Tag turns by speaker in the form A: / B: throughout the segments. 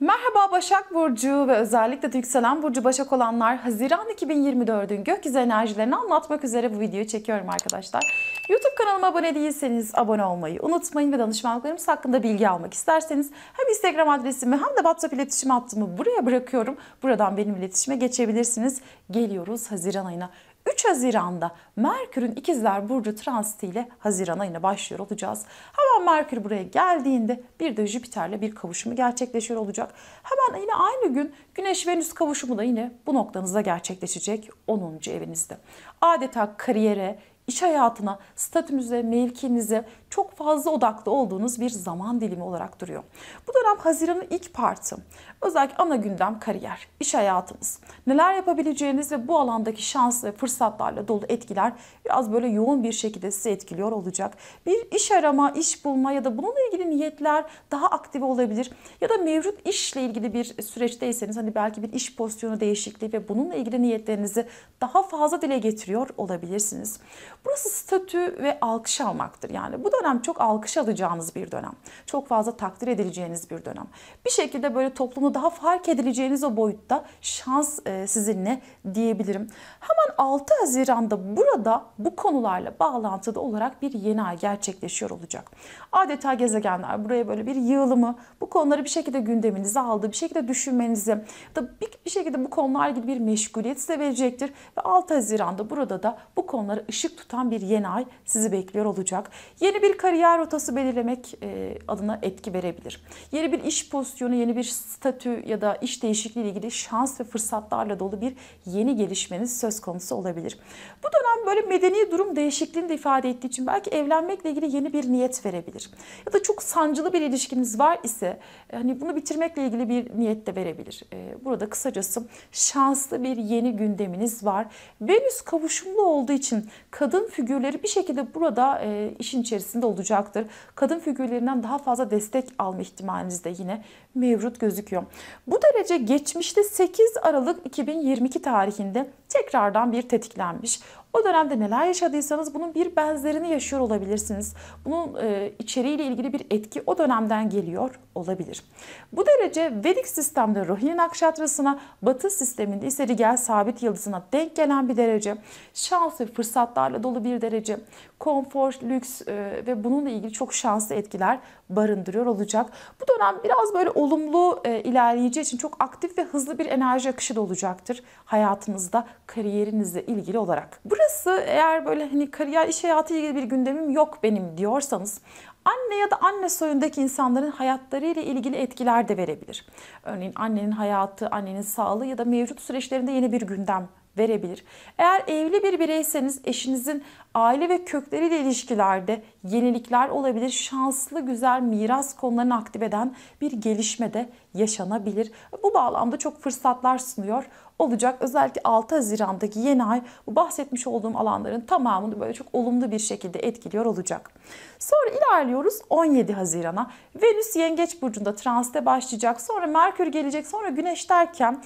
A: Merhaba Başak Burcu ve özellikle de yükselen Burcu Başak olanlar Haziran 2024'ün gökyüzü enerjilerini anlatmak üzere bu videoyu çekiyorum arkadaşlar. YouTube kanalıma abone değilseniz abone olmayı unutmayın ve danışmanlıklarımız hakkında bilgi almak isterseniz hem Instagram adresimi hem de WhatsApp iletişim hattımı buraya bırakıyorum. Buradan benim iletişime geçebilirsiniz. Geliyoruz Haziran ayına. 3 Haziran'da Merkür'ün İkizler Burcu transitiyle Haziran ayına başlıyor olacağız. Hemen Merkür buraya geldiğinde bir de Jüpiter'le bir kavuşumu gerçekleşiyor olacak. Hemen yine aynı gün Güneş-Venüs kavuşumu da yine bu noktanızda gerçekleşecek 10. evinizde. Adeta kariyere, iş hayatına, statümüze, mevkinize çok fazla odaklı olduğunuz bir zaman dilimi olarak duruyor. Bu dönem Haziran'ın ilk partı. Özellikle ana gündem kariyer, iş hayatınız. Neler yapabileceğiniz ve bu alandaki şans ve fırsatlarla dolu etkiler biraz böyle yoğun bir şekilde sizi etkiliyor olacak. Bir iş arama, iş bulma ya da bununla ilgili niyetler daha aktif olabilir. Ya da mevcut işle ilgili bir süreçteyseniz hani belki bir iş pozisyonu değişikliği ve bununla ilgili niyetlerinizi daha fazla dile getiriyor olabilirsiniz. Burası statü ve alkış almaktır. Yani bu dönem çok alkış alacağınız bir dönem. Çok fazla takdir edileceğiniz bir dönem. Bir şekilde böyle toplumu daha fark edileceğiniz o boyutta şans e, sizinle diyebilirim. Hemen 6 Haziran'da burada bu konularla bağlantılı olarak bir yeni ay gerçekleşiyor olacak. Adeta gezegenler buraya böyle bir yığılımı, bu konuları bir şekilde gündeminize aldı, bir şekilde düşünmenizi da bir, bir şekilde bu konular gibi bir meşguliyet size verecektir ve 6 Haziran'da burada da bu konuları ışık tut tutan bir yeni ay sizi bekliyor olacak. Yeni bir kariyer rotası belirlemek e, adına etki verebilir. Yeni bir iş pozisyonu, yeni bir statü ya da iş değişikliği ile ilgili şans ve fırsatlarla dolu bir yeni gelişmeniz söz konusu olabilir. Bu dönem böyle medeni durum değişikliğini de ifade ettiği için belki evlenmekle ilgili yeni bir niyet verebilir. Ya da çok sancılı bir ilişkiniz var ise e, hani bunu bitirmekle ilgili bir niyet de verebilir. E, burada kısacası şanslı bir yeni gündeminiz var. Venüs kavuşumlu olduğu için kadın kadın figürleri bir şekilde burada e, işin içerisinde olacaktır. Kadın figürlerinden daha fazla destek alma ihtimaliniz de yine mevcut gözüküyor. Bu derece geçmişte 8 Aralık 2022 tarihinde tekrardan bir tetiklenmiş. O dönemde neler yaşadıysanız bunun bir benzerini yaşıyor olabilirsiniz. Bunun e, içeriğiyle ilgili bir etki o dönemden geliyor olabilir. Bu derece Vedik sistemde Rohini Nakşatrası'na, Batı sisteminde ise Rigel Sabit Yıldızı'na denk gelen bir derece. Şans ve fırsatlarla dolu bir derece. Konfor, lüks e, ve bununla ilgili çok şanslı etkiler barındırıyor olacak. Bu dönem biraz böyle olumlu e, ilerleyeceği için çok aktif ve hızlı bir enerji akışı da olacaktır hayatınızda, kariyerinizle ilgili olarak. Burası Burası eğer böyle hani kariyer iş hayatı ilgili bir gündemim yok benim diyorsanız anne ya da anne soyundaki insanların hayatları ile ilgili etkiler de verebilir. Örneğin annenin hayatı, annenin sağlığı ya da mevcut süreçlerinde yeni bir gündem verebilir. Eğer evli bir bireyseniz eşinizin aile ve kökleriyle ilişkilerde yenilikler olabilir. Şanslı güzel miras konularını aktif eden bir gelişme de yaşanabilir. Bu bağlamda çok fırsatlar sunuyor olacak. Özellikle 6 Haziran'daki yeni ay bu bahsetmiş olduğum alanların tamamını böyle çok olumlu bir şekilde etkiliyor olacak. Sonra ilerliyoruz 17 Haziran'a. Venüs Yengeç Burcu'nda transite başlayacak. Sonra Merkür gelecek. Sonra Güneş derken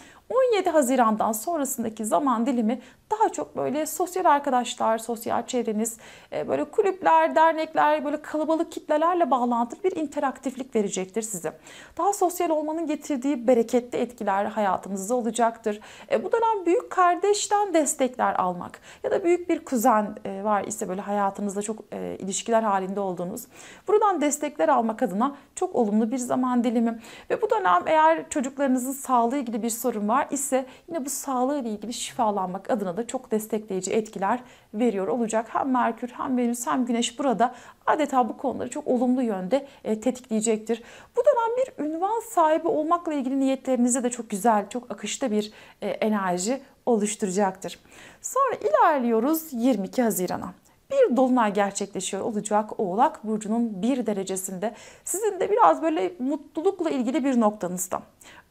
A: 17 Haziran'dan sonrasındaki zaman dilimi daha çok böyle sosyal arkadaşlar, sosyal çevreniz, e, böyle kulüpler, dernekler, böyle kalabalık kitlelerle bağlantılı bir interaktiflik verecektir size. Daha sosyal olmanın getirdiği bereketli etkiler hayatınızda olacaktır. E, bu dönem büyük kardeşten destekler almak ya da büyük bir kuzen e, var ise böyle hayatınızda çok ilişkiler halinde olduğunuz. Buradan destekler almak adına çok olumlu bir zaman dilimi. Ve bu dönem eğer çocuklarınızın sağlığı ilgili bir sorun var ise yine bu sağlığı ile ilgili şifalanmak adına da çok destekleyici etkiler veriyor olacak. Hem Merkür hem Venüs hem Güneş burada adeta bu konuları çok olumlu yönde e, tetikleyecektir. Bu dönem bir ünvan sahibi olmakla ilgili niyetlerinize de çok güzel, çok akışta bir e, enerji oluşturacaktır. Sonra ilerliyoruz 22 Haziran'a bir dolunay gerçekleşiyor olacak Oğlak Burcu'nun bir derecesinde. Sizin de biraz böyle mutlulukla ilgili bir noktanızda.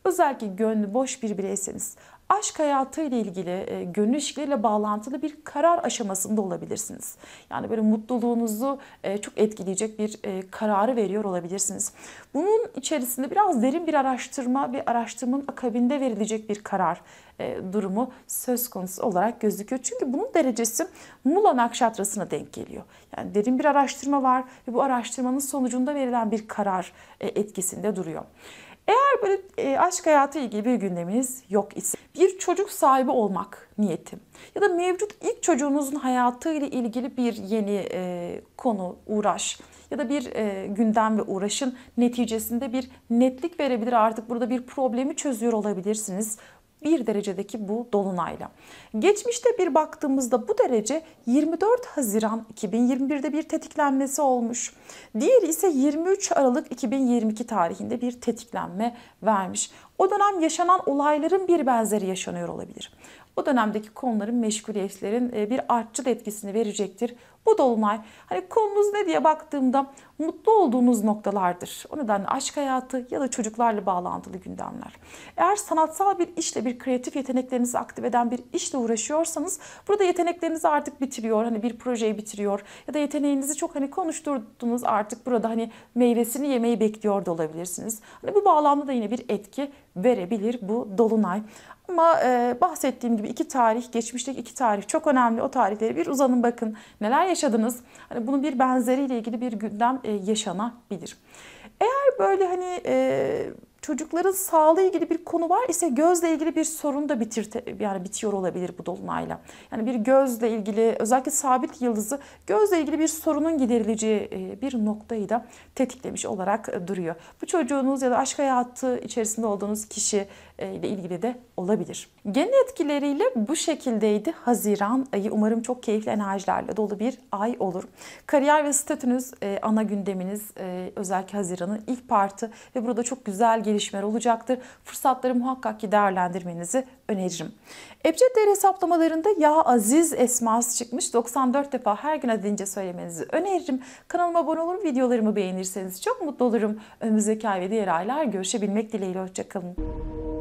A: Özellikle gönlü boş bir bireyseniz, aşk hayatı ile ilgili, e, gönül ilişkileriyle bağlantılı bir karar aşamasında olabilirsiniz. Yani böyle mutluluğunuzu e, çok etkileyecek bir e, kararı veriyor olabilirsiniz. Bunun içerisinde biraz derin bir araştırma ve araştırmanın akabinde verilecek bir karar durumu söz konusu olarak gözüküyor. Çünkü bunun derecesi Mula Nakşatrası'na denk geliyor. Yani derin bir araştırma var ve bu araştırmanın sonucunda verilen bir karar etkisinde duruyor. Eğer böyle e, aşk hayatı ilgili bir gündeminiz yok ise bir çocuk sahibi olmak niyetim, ya da mevcut ilk çocuğunuzun hayatı ile ilgili bir yeni e, konu, uğraş ya da bir e, gündem ve uğraşın neticesinde bir netlik verebilir. Artık burada bir problemi çözüyor olabilirsiniz. 1 derecedeki bu dolunayla. Geçmişte bir baktığımızda bu derece 24 Haziran 2021'de bir tetiklenmesi olmuş. Diğeri ise 23 Aralık 2022 tarihinde bir tetiklenme vermiş. O dönem yaşanan olayların bir benzeri yaşanıyor olabilir. O dönemdeki konuların, meşguliyetlerin e, bir artçıl etkisini verecektir. Bu dolunay hani konumuz ne diye baktığımda mutlu olduğunuz noktalardır. O nedenle aşk hayatı ya da çocuklarla bağlantılı gündemler. Eğer sanatsal bir işle bir kreatif yeteneklerinizi aktive eden bir işle uğraşıyorsanız burada yeteneklerinizi artık bitiriyor. Hani bir projeyi bitiriyor ya da yeteneğinizi çok hani konuşturdunuz artık burada hani meyvesini yemeyi bekliyor da olabilirsiniz. Hani bu bağlamda da yine bir etki verebilir bu dolunay. Ama e, bahsettiğim gibi iki tarih, geçmişteki iki tarih çok önemli. O tarihleri bir uzanın bakın. Neler yaşadınız. Hani bunun bir benzeriyle ilgili bir gündem e, yaşanabilir. Eğer böyle hani e, çocukların sağlığı ilgili bir konu var ise gözle ilgili bir sorun da bitir yani bitiyor olabilir bu dolunayla. Yani bir gözle ilgili özellikle sabit yıldızı gözle ilgili bir sorunun giderileceği e, bir noktayı da tetiklemiş olarak duruyor. Bu çocuğunuz ya da aşk hayatı içerisinde olduğunuz kişi e, ile ilgili de olabilir. Genel etkileriyle bu şekildeydi Haziran ayı. Umarım çok keyifli enerjilerle dolu bir ay olur. Kariyer ve statünüz e, ana gündeminiz e, özellikle Haziran'ın ilk parti ve burada çok güzel gelişmeler olacaktır. Fırsatları muhakkak ki değerlendirmenizi öneririm. Ebced değer hesaplamalarında Ya Aziz esması çıkmış. 94 defa her gün adedince söylemenizi öneririm. Kanalıma abone olur, videolarımı beğenirseniz çok mutlu olurum. Önümüzdeki ay ve diğer aylar görüşebilmek dileğiyle. Hoşçakalın.